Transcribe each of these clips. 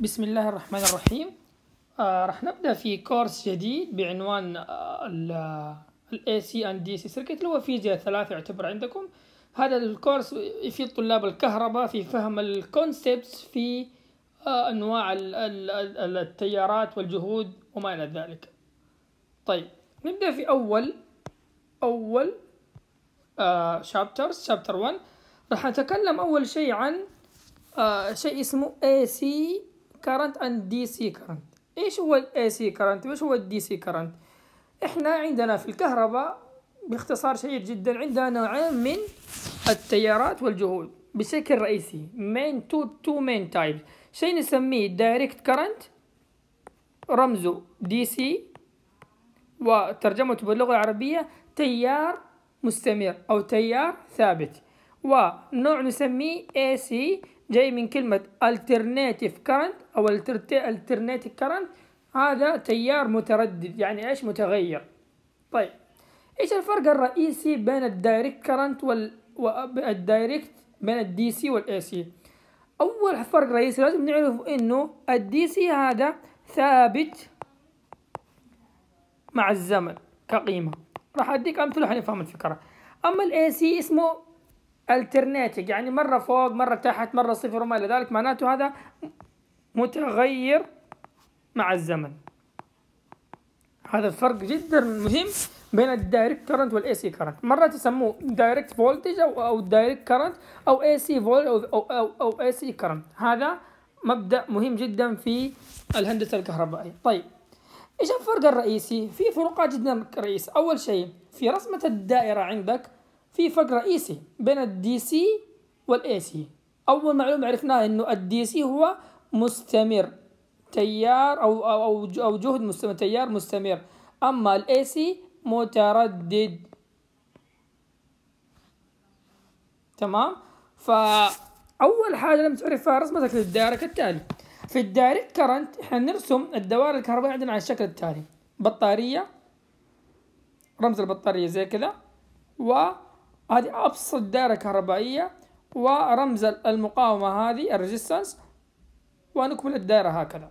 بسم الله الرحمن الرحيم آه راح نبدا في كورس جديد بعنوان آه الاي سي ان دي سي سيركت اللي هو فيزياء ثلاثة يعتبر عندكم هذا الكورس يفيد طلاب الكهرباء في فهم الكونسبتس في آه انواع ال الـ الـ التيارات والجهود وما الى ذلك طيب نبدا في اول اول شابترز شابتر 1 راح نتكلم اول شيء عن آه شيء اسمه AC كارنت اند دي سي كارنت ايش هو الاي سي كارنت وايش هو الدي سي كارنت احنا عندنا في الكهرباء باختصار شديد جدا عندنا نوعين من التيارات والجهود بشكل رئيسي مين تو تو مين تايبس شيء نسميه دايركت كارنت رمزه دي سي وترجمته باللغة العربية تيار مستمر أو تيار ثابت ونوع نسميه AC جاي من كلمة alternative current أو الترنيتك كرنت هذا تيار متردد يعني إيش متغير طيب إيش الفرق الرئيسي بين الدايركت كرنت وال والدايركت بين الدي سي والاي سي أول فرق رئيسي لازم نعرف إنه الدي سي هذا ثابت مع الزمن كقيمة راح أديك أمثلة حنفهم الفكرة أما الاي سي اسمه alternating يعني مرة فوق مرة تحت مرة صفر وما إلى ذلك معناته هذا متغير مع الزمن هذا الفرق جدا مهم بين الدايركت كرنت والاي سي كرنت مره تسموه دايركت فولتج او او دايركت كرنت او اي سي فولت او او او اي سي كرنت هذا مبدا مهم جدا في الهندسه الكهربائيه طيب ايش الفرق الرئيسي في فروقات جدا رئيسيه اول شيء في رسمه الدائره عندك في فرق رئيسي بين الدي سي والاي سي اول معلومه عرفناها انه الدي سي هو مستمر تيار أو أو أو جهد مستمر تيار مستمر أما الاي سي متردد تمام فأول حاجة لم تعرفها رسمتك للدائرة كالتالي في الدايركت كرنت احنا نرسم الدوائر الكهربائية عندنا على الشكل التالي بطارية رمز البطارية زي كذا وهذه أبسط دائرة كهربائية ورمز المقاومة هذه الريزيستنس ونكمل الدائرة هكذا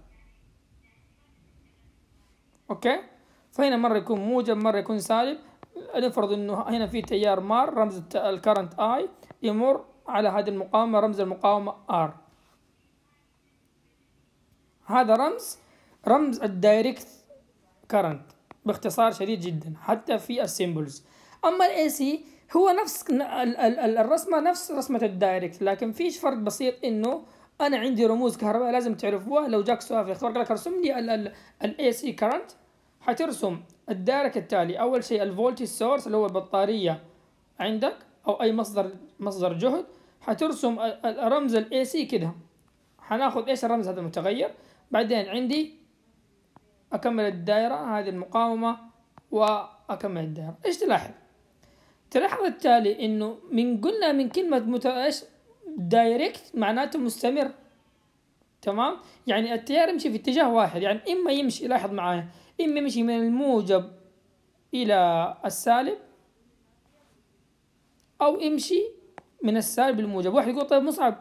أوكي فهنا مرة يكون موجب مرة يكون سالب نفرض انه هنا في تيار مار رمز الكرنت اي يمر على هذه المقاومة رمز المقاومة ار هذا رمز رمز الدايركت كرنت باختصار شديد جدا حتى في السيمبلز اما الاي سي هو نفس الرسمة نفس رسمة الدايركت لكن فيش فرق بسيط انه انا عندي رموز كهرباء لازم تعرفوها لو جاك سؤال في الاختبار قال لك ارسم لي الاي سي كرنت حترسم الدائره التالي اول شيء الفولتج سورس اللي هو البطاريه عندك او اي مصدر مصدر جهد حترسم رمز الاي سي كده حناخذ ايش الرمز هذا المتغير بعدين عندي اكمل الدائره هذه المقاومه واكمل الدائره ايش تلاحظ تلاحظ التالي انه من قلنا من كلمه مت... ايش دايركت معناته مستمر تمام يعني التيار يمشي في اتجاه واحد يعني اما يمشي لاحظ معايا اما يمشي من الموجب الى السالب او يمشي من السالب للموجب واحد يقول طيب مصعب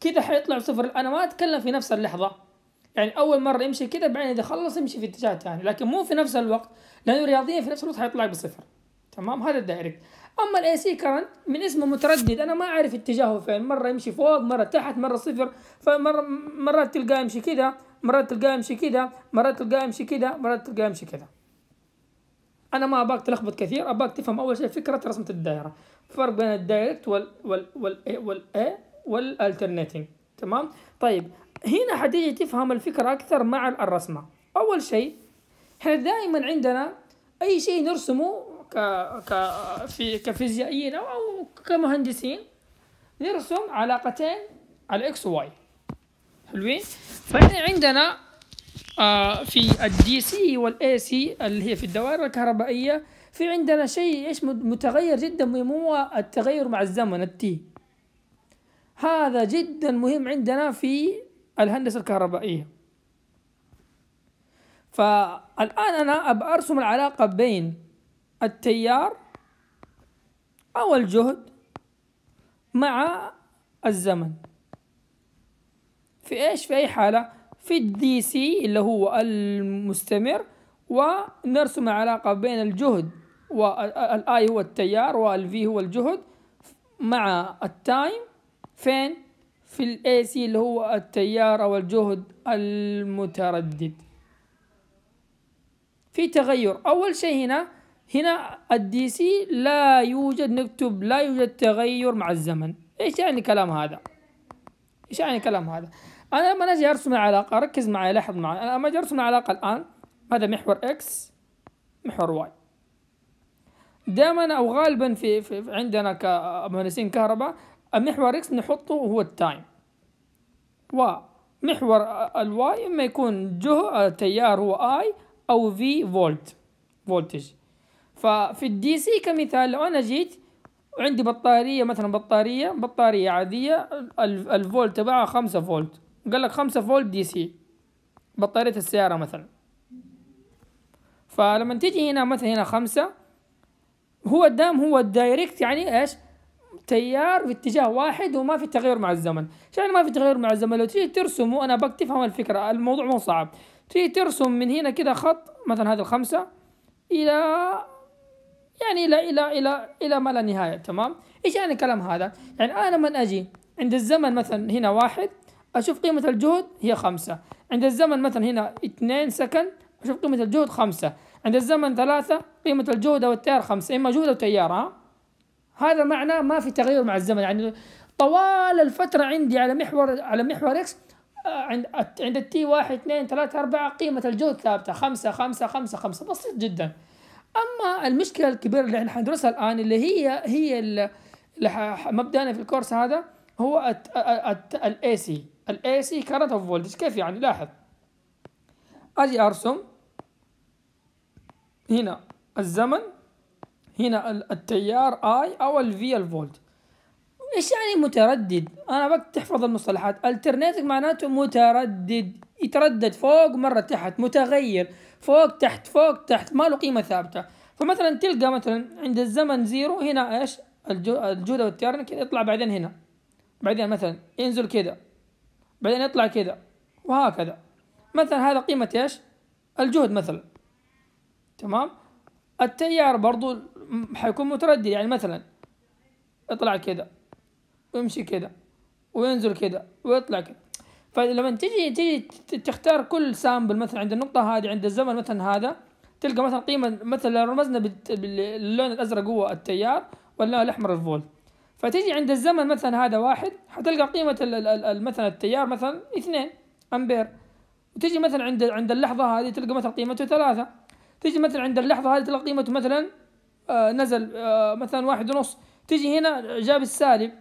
كده حيطلع صفر انا ما اتكلم في نفس اللحظه يعني اول مره يمشي كده بعدين اذا خلص يمشي في اتجاه ثاني لكن مو في نفس الوقت لانه رياضيا في نفس الوقت حيطلع بصفر تمام هذا الدايركت اما الاي سي كرنت من اسمه متردد انا ما اعرف اتجاهه فين مره يمشي فوق مره تحت مره صفر فمره مرات تلقاه يمشي كذا مرات تلقاه يمشي كذا مرات تلقاه يمشي كذا مرات تلقاه يمشي كذا انا ما ابغاك تلخبط كثير ابغاك تفهم اول شيء فكره رسمه الدائره فرق بين الدايركت وال وال وال وال والالترنيتنج تمام طيب هنا حتيجي تفهم الفكره اكثر مع الرسمه اول شيء احنا دائما عندنا اي شيء نرسمه ك في كفيزيائيين او كمهندسين نرسم علاقتين على اكس وواي حلوين فاحنا عندنا آه، في الدي سي والاي سي اللي هي في الدوائر الكهربائيه في عندنا شيء ايش متغير جدا مهم هو التغير مع الزمن التي هذا جدا مهم عندنا في الهندسه الكهربائيه فالان انا ابى ارسم العلاقه بين التيار أو الجهد مع الزمن في إيش في أي حالة في الدي سي اللي هو المستمر ونرسم علاقة بين الجهد والآي هو التيار والفي هو الجهد مع التايم فين في الاي سي اللي هو التيار او الجهد المتردد في تغير اول شيء هنا هنا الدي سي لا يوجد نكتب لا يوجد تغير مع الزمن ايش يعني الكلام هذا ايش يعني الكلام هذا انا لما اجي ارسم العلاقه ركز معي لاحظ معي انا لما اجي ارسم العلاقه الان هذا محور اكس محور واي دائما او غالبا في, في عندنا كمهندسين كهرباء المحور اكس نحطه هو التايم ومحور الواي اما يكون جه تيار هو اي او في فولت فولتج ففي الدي سي كمثال لو أنا جيت وعندي بطارية مثلا بطارية بطارية عادية الفولت تبعها خمسة فولت قال لك خمسة فولت دي سي بطارية السيارة مثلا فلما تيجي هنا مثلا هنا خمسة هو الدام هو الدايركت يعني ايش تيار في اتجاه واحد وما في تغير مع الزمن يعني ما في تغير مع الزمن لو تيجي ترسم وانا بك تفهم الفكرة الموضوع مو صعب تيجي ترسم من هنا كذا خط مثلا هذه الخمسة الى يعني إلى إلى إلى إلى ما لا نهاية تمام إيش يعني الكلام هذا يعني أنا من أجي عند الزمن مثلا هنا واحد أشوف قيمة الجهد هي خمسة عند الزمن مثلا هنا اثنين سكن أشوف قيمة الجهد خمسة عند الزمن ثلاثة قيمة الجهد أو التيار خمسة إما جهد أو تيار ها؟ هذا معناه ما في تغير مع الزمن يعني طوال الفترة عندي على محور على محور اكس آه، عند عند التي واحد اثنين ثلاثة أربعة قيمة الجهد ثابتة خمسة خمسة خمسة خمسة بسيط جدا اما المشكله الكبيره اللي احنا حندرسها الان اللي هي هي مبدانا في الكورس هذا هو الاي سي الاي سي كارنت اوف فولتج كيف يعني لاحظ اجي ارسم هنا الزمن هنا التيار اي او الفي الفولت ايش يعني متردد انا بك تحفظ المصطلحات alternating معناته متردد يتردد فوق مره تحت متغير فوق تحت فوق تحت ما له قيمة ثابتة فمثلا تلقى مثلا عند الزمن زيرو هنا ايش الجودة والتيار كذا يطلع بعدين هنا بعدين مثلا ينزل كذا بعدين يطلع كذا وهكذا مثلا هذا قيمة ايش الجهد مثلا تمام التيار برضو حيكون متردد يعني مثلا يطلع كذا ويمشي كذا وينزل كذا ويطلع كذا فلما تجي تجي تختار كل سامبل مثلا عند النقطة هذه عند الزمن مثلا هذا تلقى مثلا قيمة مثلا لو رمزنا باللون الأزرق هو التيار ولا الأحمر الفول فتجي عند الزمن مثلا هذا واحد حتلقى قيمة مثلا التيار مثلا اثنين أمبير وتجي مثلا عند عند اللحظة هذه تلقى مثلا قيمته ثلاثة تجي مثلا عند اللحظة هذه تلقى قيمته مثلا آه، نزل آه، مثلا واحد ونص تجي هنا جاب السالب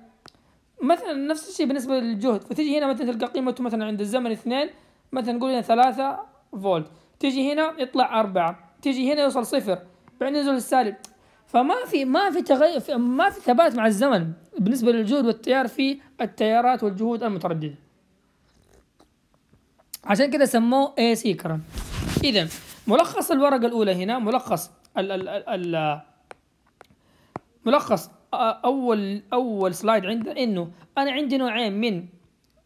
مثلا نفس الشيء بالنسبه للجهد فتجي هنا مثلا تلقى قيمته مثلا عند الزمن اثنين مثلا نقول هنا ثلاثة فولت تجي هنا يطلع أربعة تجي هنا يوصل صفر بعدين ينزل السالب فما في ما في تغير ما في ثبات مع الزمن بالنسبه للجهد والتيار في التيارات والجهود المتردده عشان كده سموه اي سي كرم اذا ملخص الورقه الاولى هنا ملخص ال ال ال ال ملخص اول اول سلايد عندنا انه انا عندي نوعين من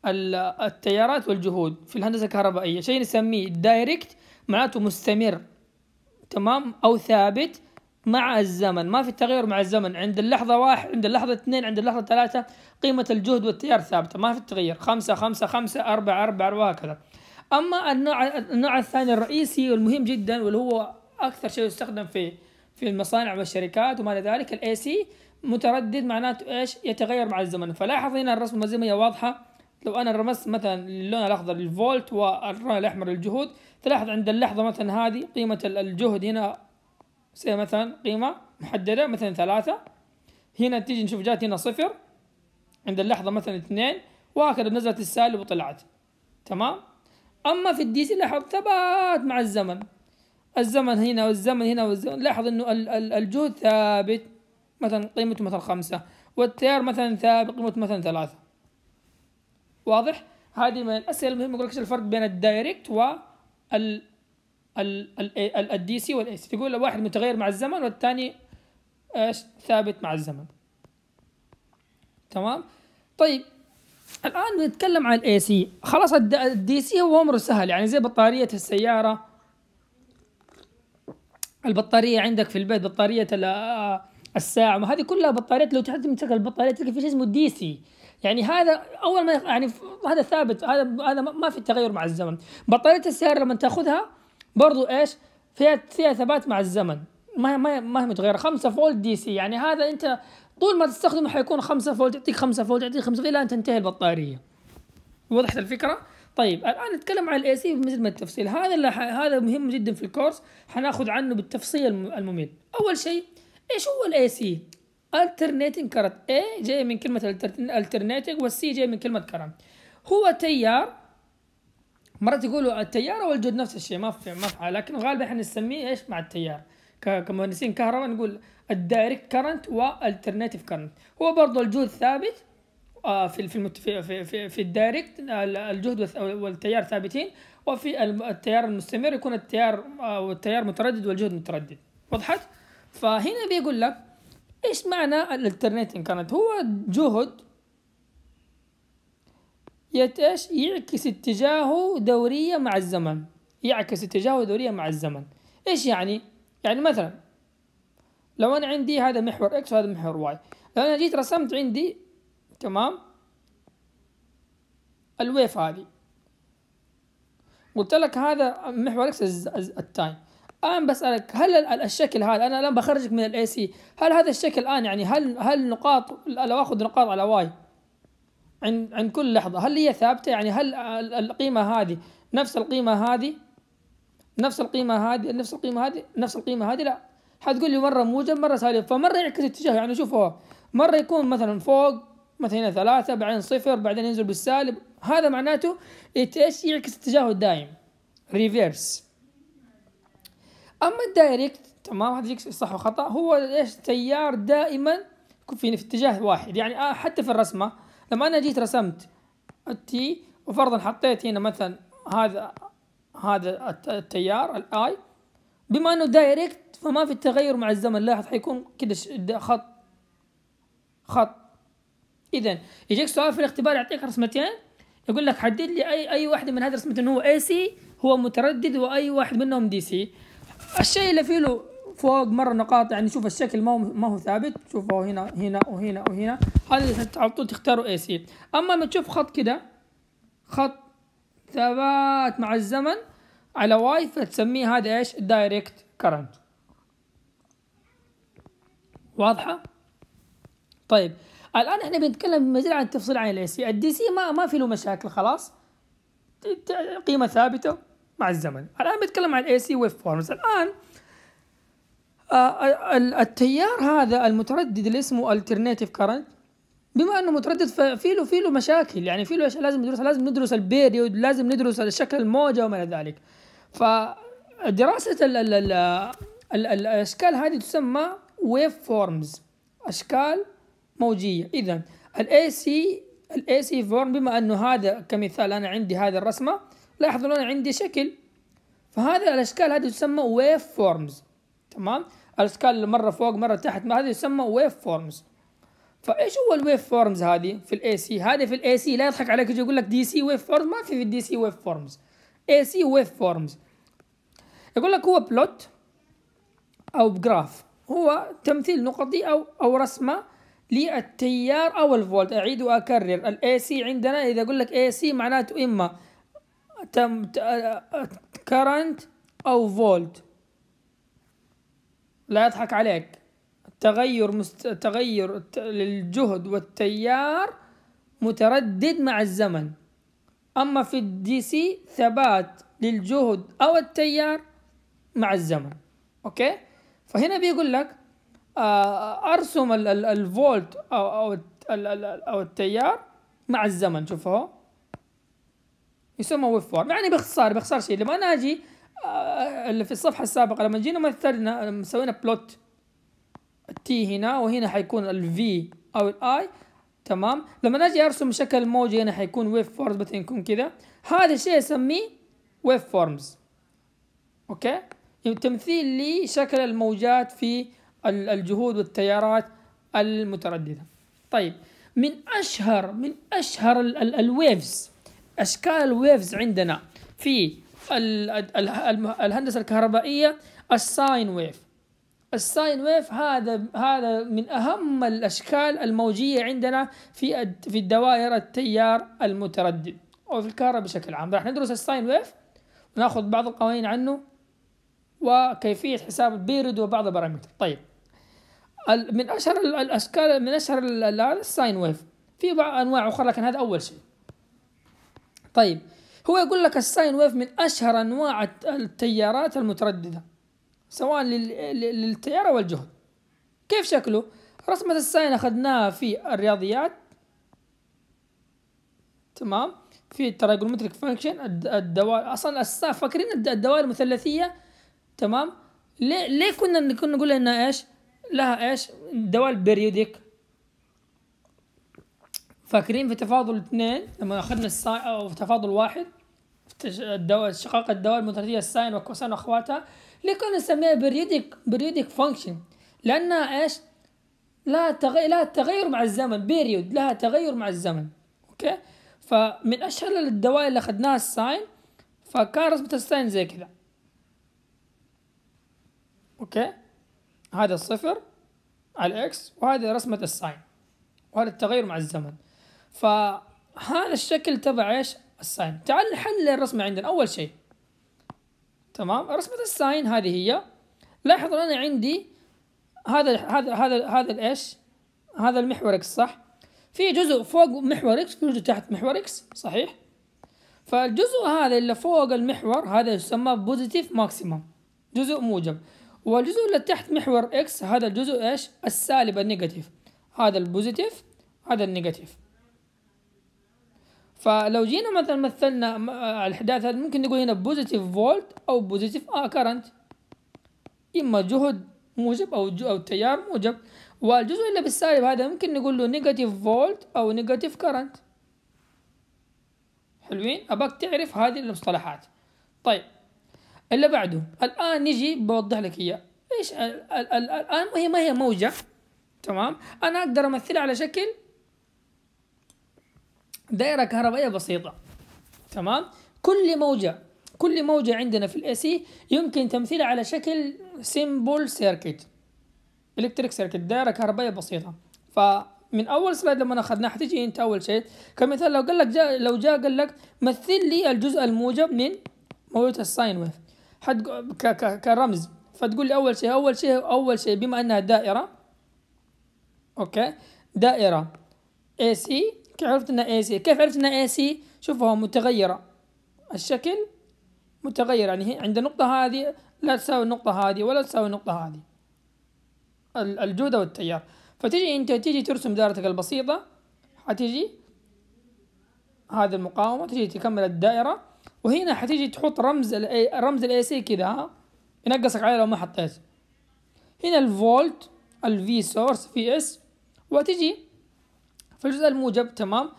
التيارات والجهود في الهندسه الكهربائيه شيء نسميه دايركت معناته مستمر تمام او ثابت مع الزمن ما في تغير مع الزمن عند اللحظة واحد عند اللحظة اثنين عند اللحظة ثلاثة قيمة الجهد والتيار ثابتة ما في تغيير خمسة خمسة خمسة أربعة أربعة وهكذا أما النوع النوع الثاني الرئيسي والمهم جدا واللي هو أكثر شيء يستخدم في في المصانع والشركات وما إلى ذلك الاي سي متردد معناته ايش يتغير مع الزمن فلاحظ هنا الرسمه زي واضحه لو انا رمست مثلا اللون الاخضر الفولت واللون الاحمر للجهود تلاحظ عند اللحظه مثلا هذه قيمه الجهد هنا سي مثلا قيمه محدده مثلا ثلاثه هنا تيجي نشوف جات هنا صفر عند اللحظه مثلا اثنين وهكذا نزلت السالب وطلعت تمام اما في الدي سي لاحظ ثبات مع الزمن الزمن هنا والزمن هنا والزمن لاحظ انه الجهد ثابت مثلا قيمته مثلا خمسة والتيار مثلا ثابت قيمته مثلا ثلاثة واضح؟ هذه من الأسئلة المهمة يقول لك إيش الفرق بين الدايركت وال الدي سي والاي سي تقول واحد متغير مع الزمن والثاني ايش ثابت مع الزمن تمام طيب الان بنتكلم عن الاي سي خلاص الدي سي هو امره سهل يعني زي بطاريه السياره البطاريه عندك في البيت بطاريه الساعه وهذه كلها بطاريات لو تحط تمسك البطاريه تلقى في شيء اسمه دي سي يعني هذا اول ما يعني هذا ثابت هذا هذا ما في تغير مع الزمن بطاريه السياره لما تاخذها برضو ايش فيها فيها ثبات مع الزمن ما ما هي ما هي متغيره 5 فولت دي سي يعني هذا انت طول ما تستخدمه حيكون 5 فولت يعطيك 5 فولت يعطيك 5 الى ان تنتهي البطاريه وضحت الفكره طيب الان نتكلم عن الاي سي بمثل ما التفصيل هذا اللي ح... هذا مهم جدا في الكورس حناخذ عنه بالتفصيل الممل اول شيء ايش هو الاي سي alternating current اي جاي من كلمة الترنيتنج والسي جاي من كلمة current هو تيار مرات يقولوا التيار والجود نفس الشيء ما في ما في لكن غالبا احنا نسميه ايش مع التيار كمهندسين كهرباء نقول الدايركت كرنت والالترناتيف كرنت هو برضه الجهد ثابت آه، في في في, في الدايركت الجهد والتيار ثابتين وفي التيار المستمر يكون التيار آه، والتيار متردد والجهد متردد وضحت؟ فهنا بيقول لك ايش معنى الالترنيتنج كانت هو جهد يتش يعكس اتجاهه دوريا مع الزمن يعكس اتجاهه دوريا مع الزمن ايش يعني يعني مثلا لو انا عندي هذا محور اكس وهذا محور واي لو انا جيت رسمت عندي تمام الويف هذه قلت لك هذا محور اكس التايم الان بسالك هل الشكل هذا انا الان بخرجك من الاي سي هل هذا الشكل الان يعني هل هل نقاط لو اخذ نقاط على واي عند عند كل لحظه هل هي ثابته يعني هل القيمه هذه نفس القيمه هذه نفس القيمه هذه نفس القيمه هذه نفس القيمه هذه لا حتقول لي مره موجب مره سالب فمره يعكس اتجاه يعني شوفوا مره يكون مثلا فوق مثلا هنا ثلاثة بعدين صفر بعدين ينزل بالسالب هذا معناته ايش يعكس اتجاهه الدائم ريفيرس اما الدايركت تمام هذا صح وخطا هو ايش تيار دائما يكون في اتجاه واحد يعني آه حتى في الرسمه لما انا جيت رسمت التي وفرضا حطيت هنا مثلا هذا هذا التيار الاي بما انه دايركت فما في تغير مع الزمن لاحظ حيكون كده خط خط اذا يجيك سؤال في الاختبار يعطيك رسمتين يقول لك حدد لي اي اي واحده من هذه الرسمتين هو اي سي هو متردد واي واحد منهم دي سي الشيء اللي فيه له فوق مره نقاط يعني شوف الشكل ما هو ما هو ثابت شوفوا هنا هنا وهنا وهنا هذا على طول تختاروا اي سي اما لما تشوف خط كده خط ثبات مع الزمن على واي فتسميه هذا ايش الدايركت كرنت واضحه طيب الان احنا بنتكلم مزيد عن التفصيل عن الاي سي الدي سي ما ما في له مشاكل خلاص قيمه ثابته مع الزمن الآن بتكلم عن اي سي ويف فورمز الآن آه، التيار هذا المتردد اللي اسمه الترناتيف كرنت بما انه متردد ففي له في له مشاكل يعني في له اشياء لازم ندرسها لازم ندرس البيريود لازم ندرس شكل الموجه وما الى ذلك فدراسه الـ الـ الـ الـ الاشكال هذه تسمى ويف فورمز اشكال موجيه اذا الاي سي الاي سي فورم بما انه هذا كمثال انا عندي هذه الرسمه لاحظوا أنا عندي شكل فهذا الأشكال هذه تسمى ويف فورمز تمام الأشكال اللي مرة فوق مرة تحت ما هذه تسمى ويف فورمز فايش هو الويف فورمز هذه في الاي سي هذه في الاي سي لا يضحك عليك يجي يقول لك دي سي ويف فورمز ما في في الدي سي ويف فورمز اي سي ويف فورمز يقول لك هو بلوت او جراف هو تمثيل نقطي او او رسمه للتيار او الفولت اعيد واكرر الاي سي عندنا اذا اقول لك اي سي معناته اما تم كرنت او فولت لا يضحك عليك تغير مست... تغير للجهد والتيار متردد مع الزمن أما في الدي سي ثبات للجهد أو التيار مع الزمن أوكي فهنا بيقول لك آه، أرسم الفولت أو أو أو التيار مع الزمن شوف اهو يسمى ويف فورم يعني باختصار باختصار شيء لما انا اجي آه، اللي في الصفحه السابقه لما جينا مثلنا سوينا بلوت تي هنا وهنا حيكون الفي او الاي تمام لما اجي ارسم شكل موجي هنا حيكون ويف فورمز مثلا يكون كذا هذا الشيء اسميه ويف فورمز اوكي يعني تمثيل لشكل الموجات في الجهود والتيارات المتردده طيب من اشهر من اشهر الويفز أشكال الويفز عندنا في الهندسة الكهربائية الساين ويف الساين ويف هذا هذا من أهم الأشكال الموجية عندنا في في الدوائر التيار المتردد أو في الكهرباء بشكل عام راح ندرس الساين ويف وناخذ بعض القوانين عنه وكيفية حساب البيرد وبعض البارامتر طيب من أشهر الأشكال من أشهر الساين ويف في بعض أنواع أخرى لكن هذا أول شيء طيب هو يقول لك الساين ويف من أشهر أنواع التيارات المترددة سواء للتيار او الجهد كيف شكله؟ رسمة الساين أخذناها في الرياضيات تمام في التراجونومتريك فانكشن الدوائر أصلا السا فاكرين الدوائر المثلثية تمام ليه ليه كنا كنا نقول إنها إيش؟ لها إيش؟ دوال بيريوديك فاكرين في تفاضل اثنين لما اخذنا الساين او في تفاضل واحد الدواء شقاق الدواء المترادفية الساين والكوسين واخواتها ليه كنا نسميها بريودك بريودك فانكشن لانها ايش؟ لها تغير لها تغير مع الزمن بيريود لها تغير مع الزمن اوكي فمن اشهر الدوائر اللي اخذناها الساين فكان رسمة الساين زي كذا اوكي هذا الصفر على الاكس وهذه رسمة الساين وهذا التغير مع الزمن فهذا الشكل تبع ايش الساين تعال نحلل الرسمة عندنا أول شيء تمام رسمة الساين هذه هي لاحظوا أنا عندي هذا هذا هذا هذا الإيش هذا المحور إكس صح في جزء فوق محور إكس في جزء تحت محور إكس صحيح فالجزء هذا اللي فوق المحور هذا يسمى بوزيتيف ماكسيمم جزء موجب والجزء اللي تحت محور إكس هذا الجزء إيش السالب النيجاتيف هذا البوزيتيف هذا النيجاتيف فلو جينا مثلا مثلنا آه، الاحداث هذه ممكن نقول هنا بوزيتيف فولت او بوزيتيف كرنت آه، اما جهد موجب او او تيار موجب والجزء اللي بالسالب هذا ممكن نقول له نيجاتيف فولت او نيجاتيف كرنت حلوين اباك تعرف هذه المصطلحات طيب اللي بعده الان نجي بوضح لك اياه ايش الان وهي ما هي موجه تمام انا اقدر امثلها على شكل دائرة كهربائية بسيطة تمام كل موجة كل موجة عندنا في الاي سي يمكن تمثيلها على شكل سيمبل سيركت الكتريك سيركت دائرة كهربائية بسيطة فمن اول سلايد لما اخذناه حتجي انت اول شيء كمثال لو قال لك جا لو جاء قال لك مثل لي الجزء الموجب من موجة الساين ويف حد ك ك كرمز فتقول لي اول شيء اول شيء اول شيء بما انها دائرة اوكي دائرة اي سي كيف عرفت انها سي كيف عرفت انها سي شوفوا متغيرة الشكل متغير يعني عند النقطة هذه لا تساوي النقطة هذه ولا تساوي النقطة هذه الجودة والتيار فتجي انت تيجي ترسم دائرتك البسيطة حتيجي هذه المقاومة تجي تكمل الدائرة وهنا حتيجي تحط رمز ال رمز الاي سي كذا ها ينقصك عليه لو ما حطيت هنا الفولت الفي سورس في اس وتجي فالجزء الموجب تمام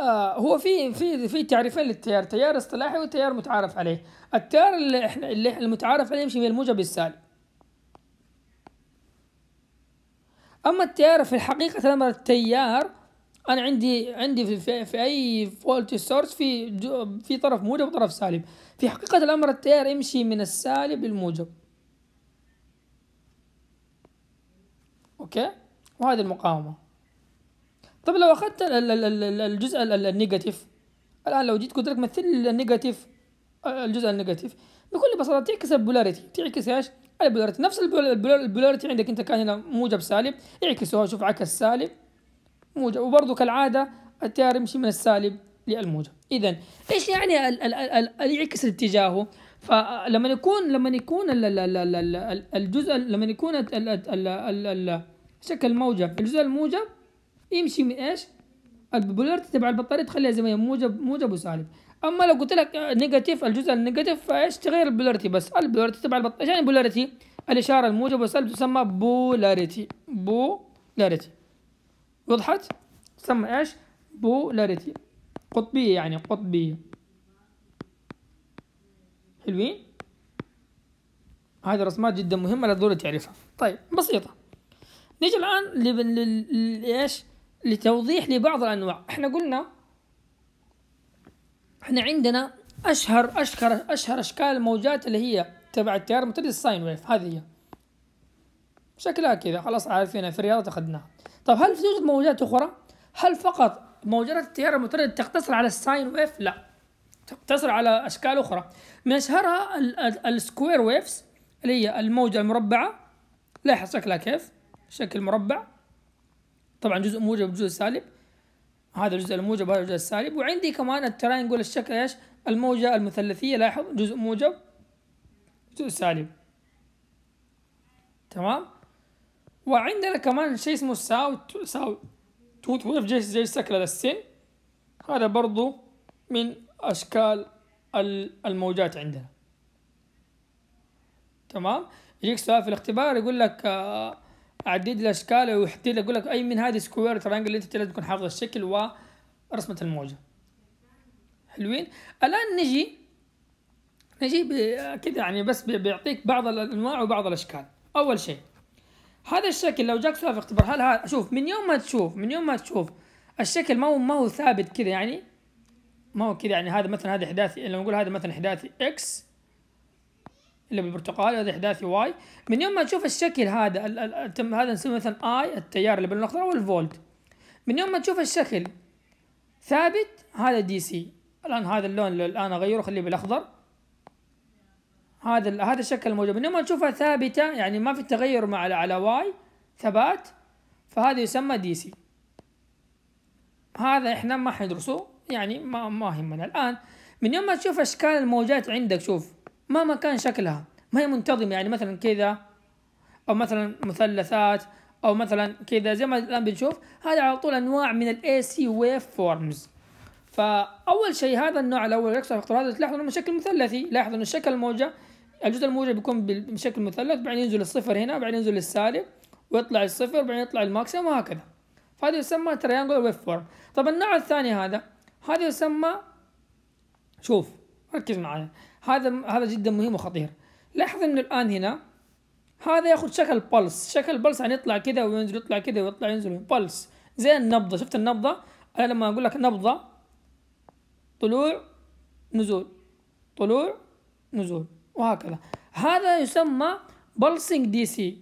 آه هو في في في تعريفين للتيار تيار اصطلاحي وتيار متعارف عليه التيار اللي احنا اللي المتعارف عليه يمشي من الموجب للسالب اما التيار في الحقيقه الامر التيار انا عندي عندي في, في, في اي فولت سورس في في طرف موجب وطرف سالب في حقيقه الامر التيار يمشي من السالب للموجب اوكي وهذه المقاومه طب لو اخذت الجزء النيجاتيف الان لو جيت قلت لك مثل النيجاتيف الجزء النيجاتيف بكل بساطه تعكس البولاريتي تعكس ايش؟ البولاريتي نفس البولاريتي عندك انت كان هنا موجب سالب اعكسه شوف عكس سالب موجب وبرضه كالعاده التيار يمشي من السالب للموجب اذا ايش يعني يعكس اتجاهه فلما يكون لما يكون الجزء لما يكون شكل موجب الجزء الموجب يمشي من ايش البولاريتي تبع البطاريه تخليها زي ما هي موجب موجب وسالب اما لو قلت لك نيجاتيف الجزء النيجاتيف فايش تغير البولاريتي بس البولاريتي تبع البطاريه ايش يعني بولاريتي الاشاره الموجب والسالب تسمى بولاريتي بولاريتي وضحت تسمى ايش بولاريتي قطبيه يعني قطبيه حلوين هذه رسمات جدا مهمه لا تعرفها طيب بسيطه نيجي الان لايش لتوضيح لبعض الأنواع احنا قلنا احنا عندنا أشهر أشهر أشهر أشكال الموجات اللي هي تبع التيار المتردد الساين ويف هذه هي شكلها كذا خلاص عارفينها في الرياضة أخذناها طب هل توجد موجات أخرى؟ هل فقط موجات التيار المتردد تقتصر على الساين ويف؟ لا تقتصر على أشكال أخرى من أشهرها السكوير ويفز اللي هي الموجة المربعة لاحظ شكلها كيف شكل مربع طبعا جزء موجب وجزء سالب هذا الجزء الموجب هذا الجزء السالب وعندي كمان التراينجل الشكل ايش الموجة المثلثية لاحظ جزء موجب جزء سالب تمام وعندنا كمان شيء اسمه ساو ساو تو تعرف زي زي السن هذا برضو من أشكال الموجات عندنا تمام يجيك سؤال في الاختبار يقول لك آه اعدد الاشكال اشكال واحدد اقول لك اي من هذه سكوير ترانجل اللي انت تريد تكون حافظ الشكل ورسمه الموجه حلوين الان نجي نجي كده يعني بس بيعطيك بعض الانواع وبعض الاشكال اول شيء هذا الشكل لو جاك سابق اختبار هل هذا شوف من يوم ما تشوف من يوم ما تشوف الشكل ما هو ما هو ثابت كذا يعني ما هو كذا يعني هذا مثلا هذا احداثي لو نقول هذا مثلا احداثي اكس اللي بالبرتقال هذا احداثي واي من يوم ما تشوف الشكل هذا ال ال هذا نسميه مثلا اي التيار اللي بالاخضر او الفولت من يوم ما تشوف الشكل ثابت هذا دي سي الان هذا اللون اللي الان اغيره خليه بالاخضر هذا هذا الشكل الموجود من يوم ما تشوفها ثابته يعني ما في تغير مع على واي ثبات فهذا يسمى دي سي هذا احنا ما حندرسه يعني ما ما يهمنا الان من يوم ما تشوف اشكال الموجات عندك شوف مهما كان شكلها ما هي منتظمة يعني مثلا كذا أو مثلا مثلثات أو مثلا كذا زي ما الآن بنشوف هذا على طول أنواع من الـ AC Waveforms فأول شيء هذا النوع الأول يكسر اقتراض تلاحظ أنه شكل مثلثي لاحظ أنه شكل الموجة الجزء الموجة بيكون بشكل مثلث بعدين ينزل الصفر هنا بعدين ينزل السالب ويطلع الصفر بعدين يطلع الماكسيم وهكذا فهذا يسمى تريانجل ويف فورم طب النوع الثاني هذا هذا يسمى شوف ركز معايا هذا هذا جدا مهم وخطير لاحظ انه الان هنا هذا ياخذ شكل بلس شكل بلس يعني يطلع كذا وينزل يطلع كذا ويطلع ينزل بلس زي النبضه شفت النبضه انا لما اقول لك نبضه طلوع نزول طلوع نزول وهكذا هذا يسمى بلسنج دي سي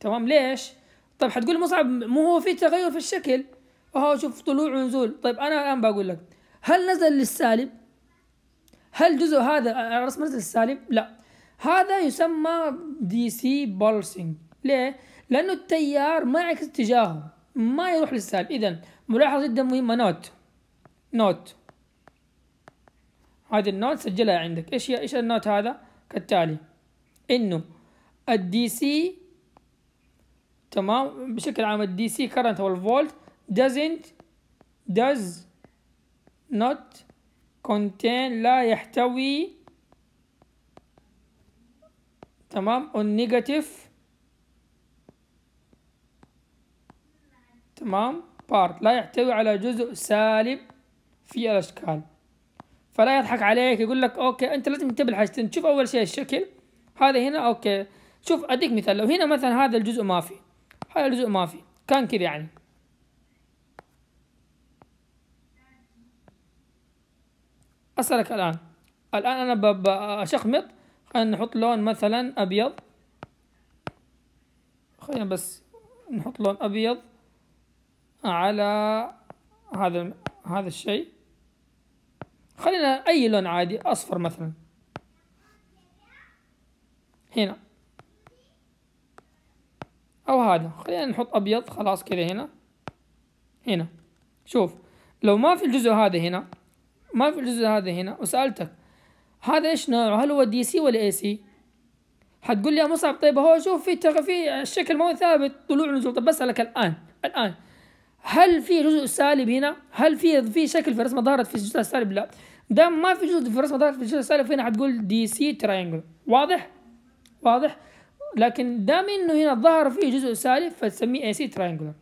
تمام ليش طيب حتقول مصعب مو هو في تغير في الشكل وهو شوف طلوع ونزول طيب انا الان بقول لك هل نزل للسالب هل جزء هذا رسم نزل السالب؟ لا هذا يسمى دي سي بولسنج ليه؟ لأنه التيار ما يعكس اتجاهه ما يروح للسالب إذا ملاحظة جدا مهمة نوت نوت هذه النوت سجلها عندك ايش ايش النوت هذا كالتالي انه الدي سي تمام بشكل عام الدي سي كرنت او الفولت doesn't does not contain لا يحتوي تمام on negative تمام part لا يحتوي على جزء سالب في الأشكال فلا يضحك عليك يقول لك أوكي أنت لازم تنتبه لحاجتين تشوف أول شيء الشكل هذا هنا أوكي شوف أديك مثال لو هنا مثلا هذا الجزء ما في هذا الجزء ما في كان كذا يعني أسألك الآن الآن أنا بشخمط خلينا نحط لون مثلا أبيض خلينا بس نحط لون أبيض على هذا هذا الشيء خلينا أي لون عادي أصفر مثلا هنا أو هذا خلينا نحط أبيض خلاص كذا هنا هنا شوف لو ما في الجزء هذا هنا ما في الجزء هذا هنا وسألتك هذا ايش نوعه هل هو دي سي ولا اي سي حتقول لي يا مصعب طيب هو شوف في ترى في الشكل ما هو ثابت طلوع ونزول طب بسألك الآن الآن هل في جزء سالب هنا؟ هل في في شكل في الرسمه ظهرت في الجزء السالب؟ لا. دام ما في جزء في الرسمه ظهرت في الجزء السالب هنا حتقول دي سي تراينجل، واضح؟ واضح؟ لكن دام انه هنا ظهر فيه جزء سالب فتسميه اي سي تراينجل.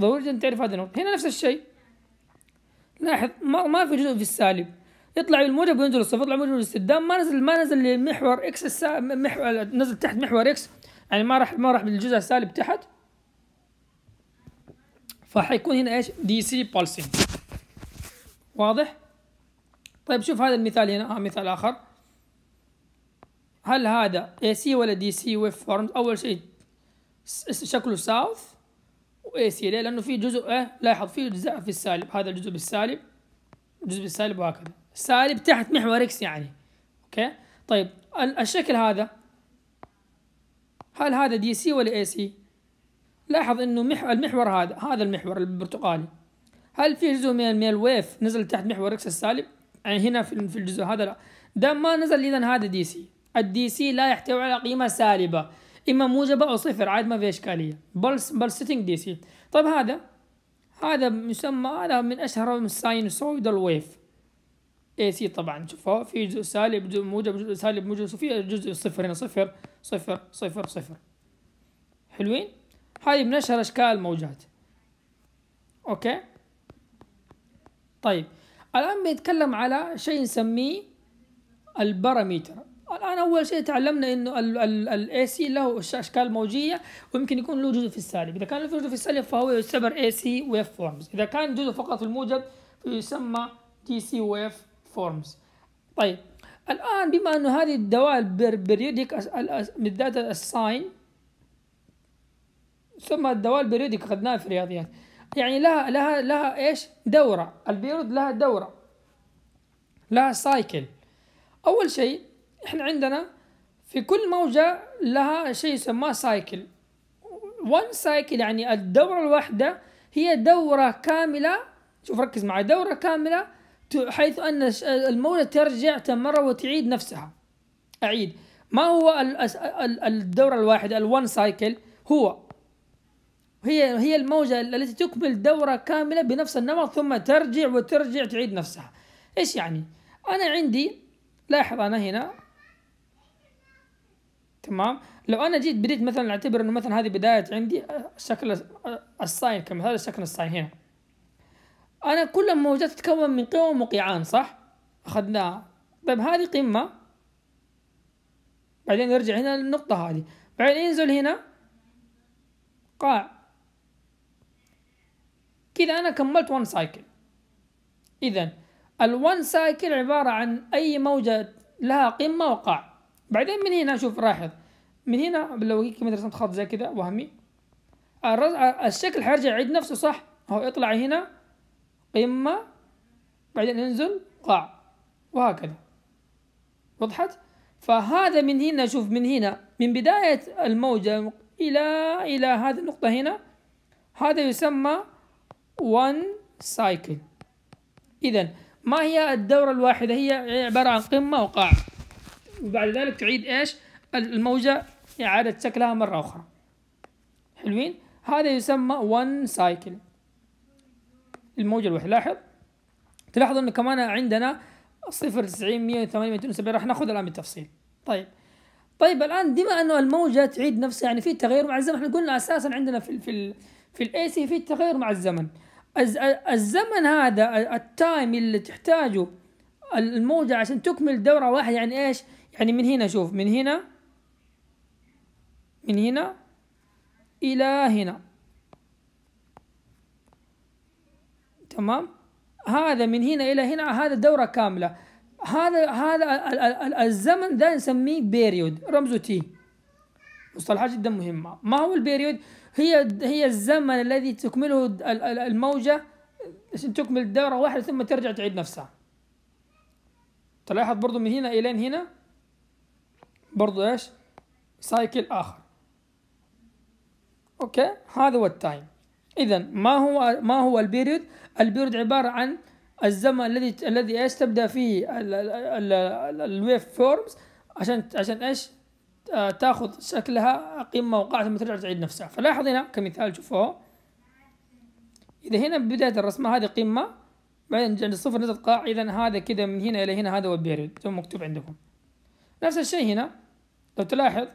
ضروري جدا تعرف هذا النقطة، هنا نفس الشيء. لاحظ ما, ما في جزء في السالب يطلع بالموجب وينزل الصفر يطلع بالموجب والاستبدال ما نزل ما نزل لمحور اكس السا... محور نزل تحت محور اكس يعني ما راح ما راح بالجزء السالب تحت فحيكون هنا ايش دي سي بالسين واضح طيب شوف هذا المثال هنا آه مثال اخر هل هذا اي سي ولا دي سي ويف فورمز اول شيء شكله ساوث واي سي ليه؟ لانه في جزء ايه لاحظ في جزء في السالب هذا الجزء بالسالب الجزء بالسالب وهكذا سالب تحت محور اكس يعني اوكي طيب الشكل هذا هل هذا دي سي ولا اي سي؟ لاحظ انه محور المحور هذا هذا المحور البرتقالي هل في جزء من من الويف نزل تحت محور اكس السالب؟ يعني هنا في الجزء هذا لا ده ما نزل اذا هذا دي سي الدي سي لا يحتوي على قيمه سالبه اما موجبه او صفر عاد ما في اشكاليه بلس بلس سيتنج دي سي طيب هذا هذا يسمى هذا من اشهر من الساينوسويدال ويف اي سي طبعا شوفوا في جزء سالب جزء موجب جزء سالب موجب وفي جزء صفر هنا صفر صفر صفر صفر حلوين هذه من اشهر اشكال الموجات اوكي طيب الان بنتكلم على شيء نسميه الباراميتر الان اول شيء تعلمنا انه الاي سي له اشكال موجيه ويمكن يكون له جزء في السالب اذا كان له جزء في السالب فهو يعتبر اي سي ويف فورمز اذا كان جزء فقط في الموجب فيسمى دي سي ويف فورمز طيب الان بما انه هذه الدوال بريوديك بالذات الساين ثم الدوال بريوديك اخذناها في الرياضيات يعني لها لها لها ايش دوره البيرود لها دوره لها سايكل اول شيء احنا عندنا في كل موجة لها شيء يسمى سايكل وان سايكل يعني الدورة الواحدة هي دورة كاملة شوف ركز معي دورة كاملة حيث أن الموجة ترجع تمرة وتعيد نفسها أعيد ما هو الدورة الواحدة الوان سايكل هو هي هي الموجة التي تكمل دورة كاملة بنفس النمط ثم ترجع وترجع تعيد نفسها ايش يعني انا عندي لاحظ انا هنا تمام لو انا جيت بديت مثلا اعتبر انه مثلا هذه بدايه عندي شكل الساين كمثال شكل الساين هنا انا كل الموجات تتكون من قمم وقيعان صح اخذناها طيب هذه قمه بعدين يرجع هنا للنقطه هذه بعدين ينزل هنا قاع كذا انا كملت وان سايكل اذا الوان سايكل عباره عن اي موجه لها قمه وقاع بعدين من هنا شوف لاحظ من هنا لو كما رسمت خط زي كذا وهمي الشكل حيرجع يعيد نفسه صح هو يطلع هنا قمة بعدين ينزل قاع وهكذا وضحت فهذا من هنا شوف من هنا من بداية الموجة إلى إلى هذه النقطة هنا هذا يسمى one cycle إذا ما هي الدورة الواحدة هي عبارة عن قمة وقاع وبعد ذلك تعيد إيش الموجة إعادة شكلها مرة أخرى حلوين هذا يسمى one cycle الموجة الواحدة لاحظ تلاحظ أنه كمان عندنا صفر تسعين مية 270 وسبعين راح ناخذ الآن بالتفصيل طيب طيب الآن بما أنه الموجة تعيد نفسها يعني في تغير مع الزمن احنا قلنا أساسا عندنا في الـ في الـ في الاي سي في تغير مع الزمن الزمن هذا التايم اللي تحتاجه الموجة عشان تكمل دورة واحدة يعني ايش؟ يعني من هنا شوف من هنا من هنا إلى هنا تمام هذا من هنا إلى هنا هذا دورة كاملة هذا هذا الزمن ده نسميه بيريود رمزه تي مصطلحات جدا مهمة ما هو البيريود هي هي الزمن الذي تكمله الموجة عشان تكمل دورة واحدة ثم ترجع تعيد نفسها تلاحظ برضو من هنا إلى هنا برضو ايش سايكل اخر اوكي هذا هو التايم اذا ما هو ما هو البيريود البيريود عباره عن الزمن الذي الذي ايش تبدا فيه الويف فورمز عشان عشان ايش آه، تاخذ شكلها قمه وقاعه ثم ترجع تعيد نفسها فلاحظ هنا كمثال شوفوه اذا هنا بدايه الرسمه هذه قمه بعدين عند الصفر نزلت قاع اذا هذا كذا من هنا الى هنا هذا هو البيريود مكتوب عندكم نفس الشيء هنا لو تلاحظ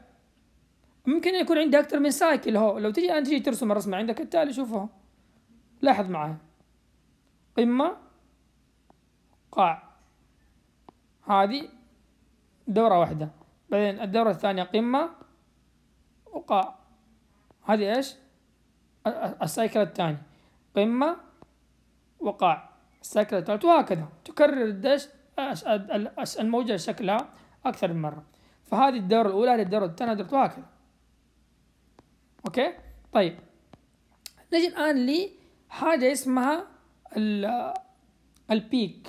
ممكن يكون عندي أكثر من سايكل هو لو تجي أنت تجي ترسم الرسمة عندك التالي شوفه لاحظ معايا قمة قاع هذه دورة واحدة بعدين الدورة الثانية قمة وقاع هذه ايش؟ السايكل الثاني قمة وقاع السايكل الثالث وهكذا تكرر الدش الموجة شكلها أكثر من مرة فهذه الدورة الأولى هذه الدورة الثانية هذه وهكذا أوكي طيب نجي الآن لحاجة اسمها البيك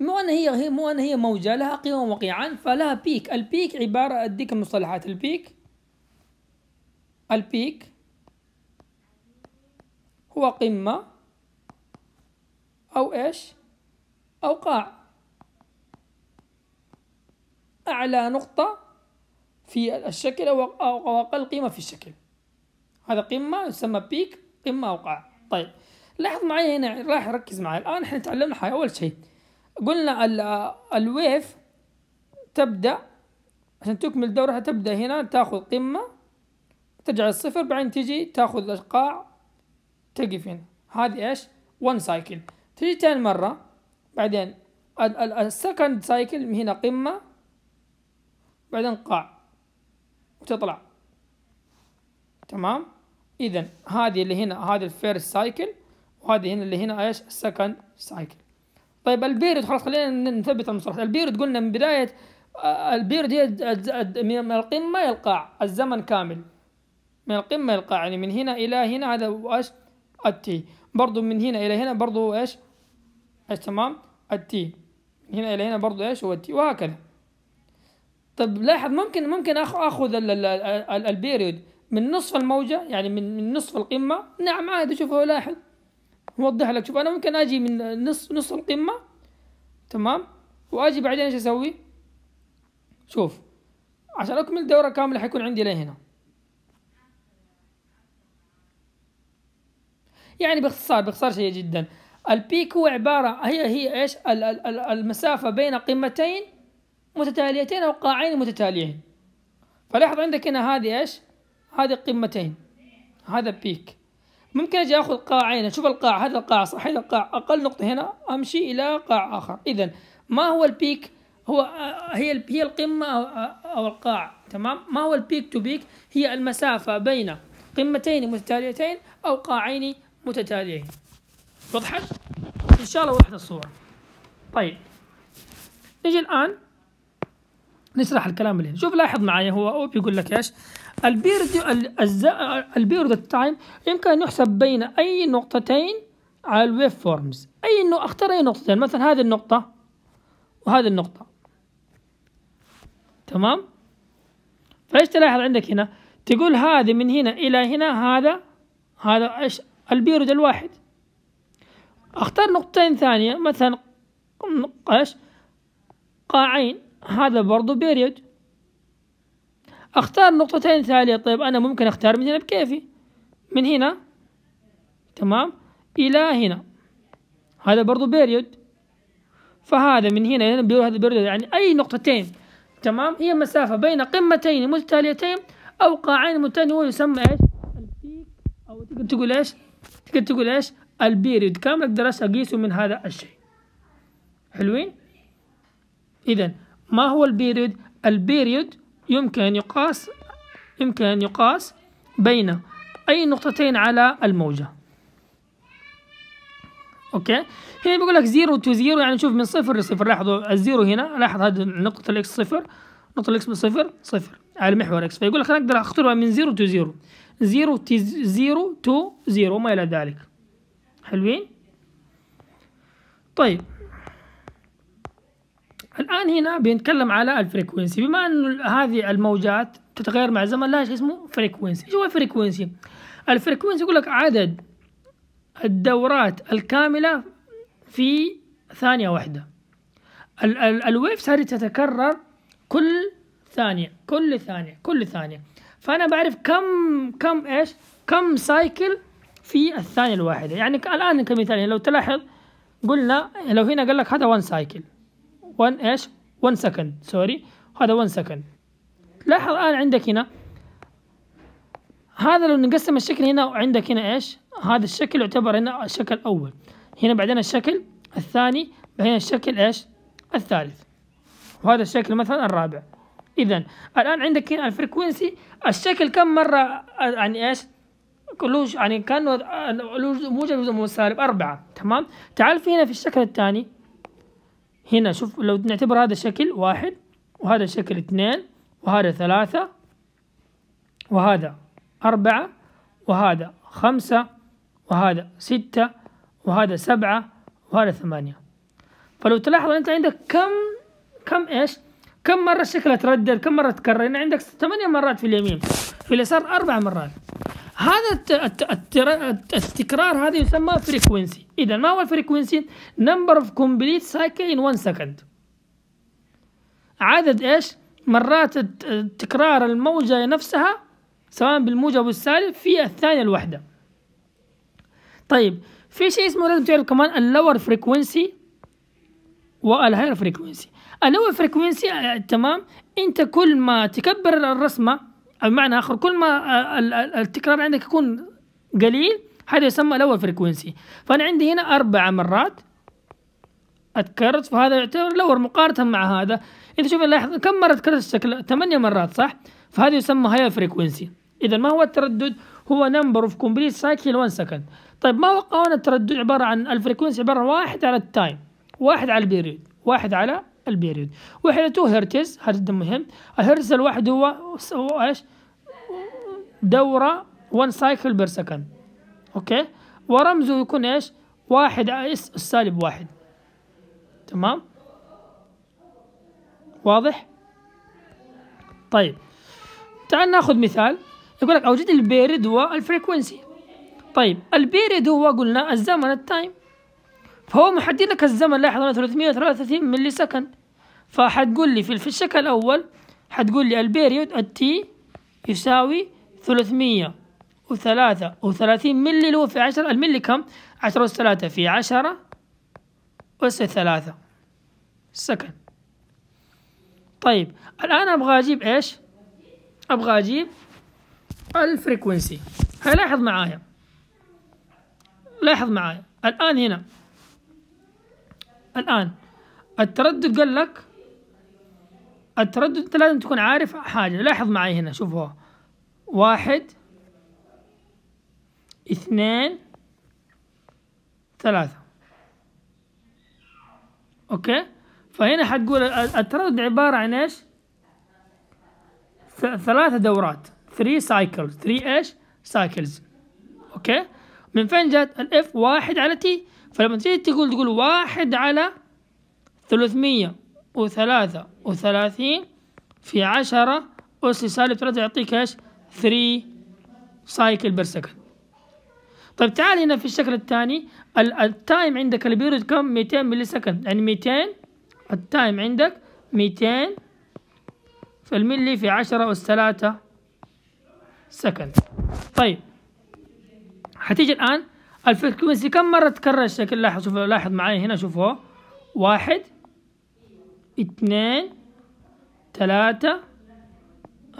مو أن هي هي مو أن هي موجة لها قيمة وقيعان فلها بيك البيك عبارة أديك المصطلحات البيك البيك هو قمة أو إيش أو قاع أعلى نقطة في الشكل أو أقل قيمة في الشكل هذا قمة يسمى بيك قمة أو قاع طيب لاحظ معي هنا راح ركز معي الآن احنا تعلمنا حاجة أول شيء قلنا ال الويف تبدأ عشان تكمل دورها تبدأ هنا تاخذ قمة ترجع للصفر بعدين تجي تاخذ القاع تقف هنا هذه ايش؟ one سايكل تجي ثاني مرة بعدين second cycle هنا قمة بعدين قاع وتطلع تمام اذا هذه اللي هنا هذه الفيرست سايكل وهذه هنا اللي هنا ايش السكند سايكل طيب البيرد خلاص خلينا نثبت المصطلح البيرد قلنا من بدايه آه، البيرد هي من القمه الى القاع الزمن كامل من القمه الى القاع يعني من هنا الى هنا هذا ايش التي برضو من هنا الى هنا برضو ايش ايش تمام التي من هنا الى هنا برضو ايش هو التي وهكذا طب لاحظ ممكن ممكن اخذ البيريود من نصف الموجه يعني من من نصف القمه نعم عادي شوف هو لاحظ اوضح لك شوف انا ممكن اجي من نصف نصف القمه تمام واجي بعدين ايش اسوي شوف عشان اكمل دوره كامله حيكون عندي لهنا يعني باختصار باختصار شيء جدا البيك هو عباره هي هي ايش المسافه بين قمتين متتاليتين أو قاعين متتاليين فلاحظ عندك هنا هذه إيش هذه قمتين هذا بيك ممكن أجي أخذ قاعين أشوف القاع هذا القاع صح هذا القاع أقل نقطة هنا أمشي إلى قاع آخر إذا ما هو البيك هو هي هي القمة أو القاع تمام ما هو البيك تو بيك هي المسافة بين قمتين متتاليتين أو قاعين متتاليين وضحت؟ إن شاء الله وضحت الصورة طيب نجي الآن نشرح الكلام اللي هنا شوف لاحظ معايا هو او بيقول لك ايش البيرد البيرد التايم يمكن ان يحسب بين اي نقطتين على الويف فورمز اي انه اختار اي نقطتين مثلا هذه النقطه وهذه النقطه تمام فايش تلاحظ عندك هنا تقول هذه من هنا الى هنا هذا هذا ايش البيرد الواحد اختار نقطتين ثانية مثلا ايش قاعين هذا برضو بيريد اختار نقطتين تالية طيب انا ممكن اختار من هنا بكيفي من هنا تمام الى هنا هذا برضو بيريود فهذا من هنا الى هنا هذا بيريود يعني اي نقطتين تمام هي مسافة بين قمتين متتاليتين او قاعين متتاليتين هو يسمى ايش البيك او تقدر تقول ايش تقدر تقول ايش البيريود كم اقدر اقيسه من هذا الشيء حلوين اذا ما هو البيريود؟ البيريود يمكن أن يقاس يمكن أن يقاس بين أي نقطتين على الموجة اوكي هنا بيقول لك 0 تو 0 يعني شوف من صفر لصفر لاحظوا الزيرو هنا لاحظ هذه النقطه الاكس صفر نقطه الاكس بصفر صفر على محور اكس فيقول لك انا اقدر اخترها من 0 تو 0 0 تو 0 تو 0 وما الى ذلك حلوين طيب الآن هنا بنتكلم على الفريكونسي بما أنه هذه الموجات تتغير مع الزمن لها شيء اسمه فريكونسي شو هو الفريكونسي؟ الفريكونسي يقول لك عدد الدورات الكاملة في ثانية واحدة ال ال الويف صارت تتكرر كل ثانية كل ثانية كل ثانية فأنا بعرف كم كم إيش كم سايكل في الثانية الواحدة يعني الآن كمثال يعني لو تلاحظ قلنا لو هنا قال لك هذا 1 سايكل 1 ايش 1 سكند سوري هذا 1 سكند لاحظ الان عندك هنا هذا لو نقسم الشكل هنا عندك هنا ايش هذا الشكل يعتبر هنا الشكل الاول هنا بعدين الشكل الثاني بعدين الشكل ايش الثالث وهذا الشكل مثلا الرابع اذا الان عندك هنا الفريكونسي الشكل كم مره يعني ايش كلوش يعني كانه له موجب وسالب اربعه تمام تعال في هنا في الشكل الثاني هنا شوف لو نعتبر هذا شكل واحد وهذا شكل اثنين وهذا ثلاثة وهذا أربعة وهذا خمسة وهذا ستة وهذا سبعة وهذا ثمانية فلو تلاحظ أنت عندك كم كم إيش كم مرة الشكل تردد كم مرة تكرر يعني عندك ثمانية مرات في اليمين في اليسار أربع مرات هذا التكرار هذا يسمى فريكوينسي اذا ما هو الفريكوينسي نمبر اوف كومبليت سايكل ان 1 سكند عدد ايش مرات تكرار الموجة نفسها سواء بالموجب أو السالب في الثانية الواحدة طيب في شيء اسمه لازم تعرف كمان اللور فريكوينسي والهاير فريكوينسي اللور فريكوينسي تمام انت كل ما تكبر الرسمة بمعنى اخر كل ما التكرار عندك يكون قليل هذا يسمى لور فريكونسي فانا عندي هنا اربع مرات اتكررت فهذا يعتبر لور مقارنه مع هذا انت شوف لاحظ كم مره تكررت الشكل ثمانيه مرات صح فهذا يسمى هاي فريكونسي اذا ما هو التردد هو نمبر اوف كومبليت سايكل 1 سكند طيب ما هو قانون التردد عباره عن الفريكونسي عباره عن واحد على التايم واحد على البيريود واحد على البيريود تو هرتز هذا مهم الهرتز الواحد هو ايش دورة 1 سايكل بير سكند اوكي ورمزه يكون ايش واحد اس السالب واحد تمام واضح طيب تعال ناخذ مثال يقول لك اوجد البيريد والفريكوينسي طيب البيريد هو قلنا الزمن التايم فهو محدد لك الزمن لاحظ أنا 333 ملي سكند فحتقول لي في الشكل الأول حتقول لي البيريود التي يساوي 333 ملي اللي هو في 10 الملي كم؟ 10 أس 3 في 10 أس 3 سكند طيب الآن أبغى أجيب إيش؟ أبغى أجيب الفريكوينسي هلاحظ معايا لاحظ معايا الآن هنا الآن التردد قال لك التردد أنت لازم تكون عارف حاجة لاحظ معي هنا شوفوا واحد اثنين ثلاثة أوكي فهنا حتقول التردد عبارة عن إيش ثلاثة دورات 3 سايكلز 3 إيش سايكلز أوكي من فين جت الاف واحد على تي فلما تيجي تقول تقول واحد على ثلاثمية وثلاثة وثلاثين في عشرة أس سالب ثلاثة يعطيك إيش؟ ثري سايكل بير سكند طيب تعال هنا في الشكل الثاني التايم عندك البيرود كم 200 ملي سكند يعني 200 التايم عندك 200 في الملي في 10 أس 3 سكند طيب حتيجي الآن الفريكونسي كم مرة تكرر الشكل لاحظ شوف لاحظ معي هنا شوفوا واحد اثنين ثلاثة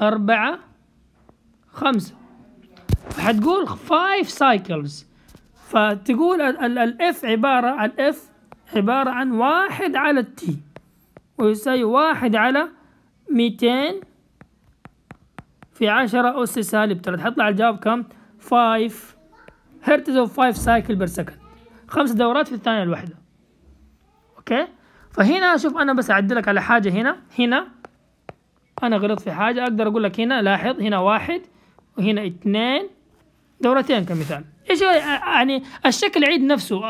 أربعة خمسة حتقول 5 سايكلز فتقول الاف عبارة عن اف عبارة عن واحد على التي ويساوي واحد على ميتين في عشرة أس سالب تلاتة حطلع الجواب كم؟ فايف هرتز اوف 5 سايكل بير سكند خمس دورات في الثانية الواحدة اوكي فهنا شوف انا بس اعدل لك على حاجة هنا هنا انا غلطت في حاجة اقدر اقول لك هنا لاحظ هنا واحد وهنا اثنين دورتين كمثال ايش يعني الشكل عيد نفسه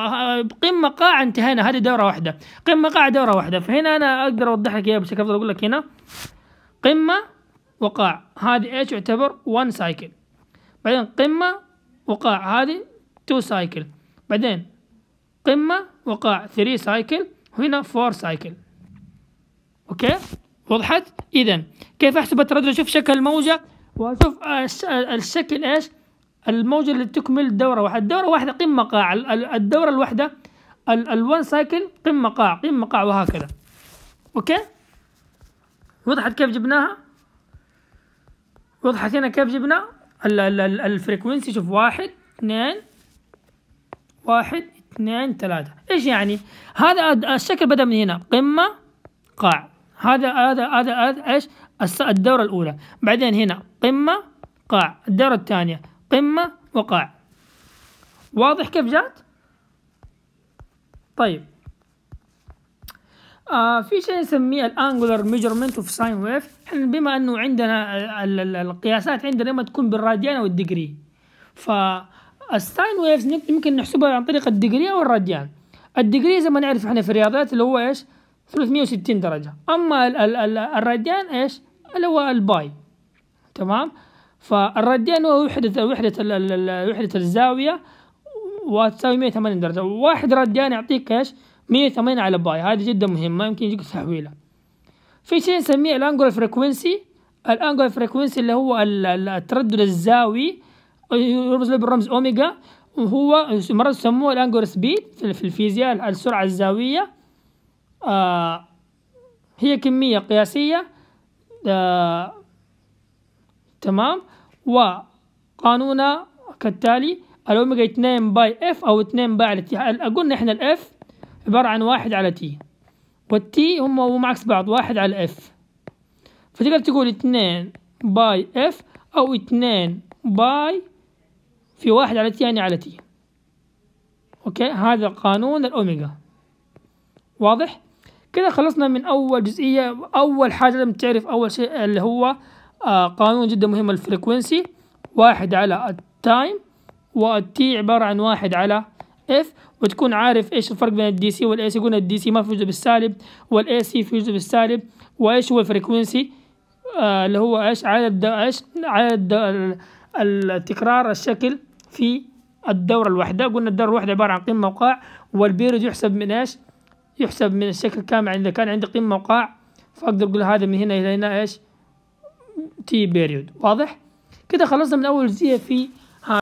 قمه أه، أه، قاع انتهينا هذه دوره واحده قمه قاع دوره واحده فهنا انا اقدر اوضح لك اياها بشكل افضل اقول لك هنا قمه وقاع هذه ايش يعتبر 1 سايكل بعدين قمه وقاع هذه 2 سايكل بعدين قمة وقاع 3 سايكل وهنا 4 سايكل اوكي وضحت اذا كيف احسب التردد اشوف شكل الموجة واشوف آه، الشكل ايش الموجة اللي تكمل دورة واحدة الدورة واحدة قمة قاع الدورة الواحدة الوان سايكل قمة قاع قمة قاع وهكذا اوكي وضحت كيف جبناها وضحت هنا كيف جبناها الفريكونسي شوف واحد اثنين واحد اثنين ثلاثة ايش يعني؟ هذا الشكل بدأ من هنا قمة قاع هذا هذا هذا هذا ايش؟ الدورة الأولى بعدين هنا قمة قاع الدورة الثانية قمة وقاع واضح كيف جات؟ طيب آه في شيء نسميه الانجولر ميجرمنت اوف ساين ويف احنا بما انه عندنا القياسات عندنا ما تكون بالراديان او الدجري فالساين ويفز يمكن نحسبها عن طريق الدجري او الراديان الدجري زي ما نعرف احنا في الرياضيات اللي هو ايش 360 درجه اما ال ال الـ الراديان ايش اللي هو الباي تمام فالراديان هو وحده وحده وحده الزاويه وتساوي 180 درجه واحد راديان يعطيك ايش 180 على باي هذه جدا مهمة يمكن يجيك تحويلها في شيء نسميه الانجول فريكونسي الانجول فريكونسي اللي هو التردد الزاوي يرمز له بالرمز اوميجا وهو مرة يسموه الانجول سبيد في الفيزياء السرعة الزاوية آه، هي كمية قياسية آه، تمام وقانونها كالتالي الأوميجا 2 باي اف أو 2 باي على قلنا احنا الاف عبارة عن واحد على تي والتي هم هو معكس بعض واحد على اف فتقدر تقول اتنين باي اف او اتنين باي في واحد على تي يعني على تي اوكي هذا قانون الاوميجا واضح كده خلصنا من اول جزئيه اول حاجه لازم تعرف اول شيء اللي هو آه، قانون جدا مهم الفريكونسي واحد على التايم والتي عباره عن واحد على اف وتكون عارف ايش الفرق بين الدي سي والاي سي قلنا الدي سي ما في جزء بالسالب والاي سي في جزء بالسالب وايش هو الفريكونسي آه اللي هو ايش عدد ايش عدد التكرار الشكل في الدورة الواحدة قلنا الدورة الواحدة عبارة عن قمة وقاع والبيرد يحسب من ايش يحسب من الشكل كامل يعني إذا كان عندي قمة وقاع فأقدر أقول هذا من هنا إلى هنا ايش تي بيريود واضح كده خلصنا من أول جزئية في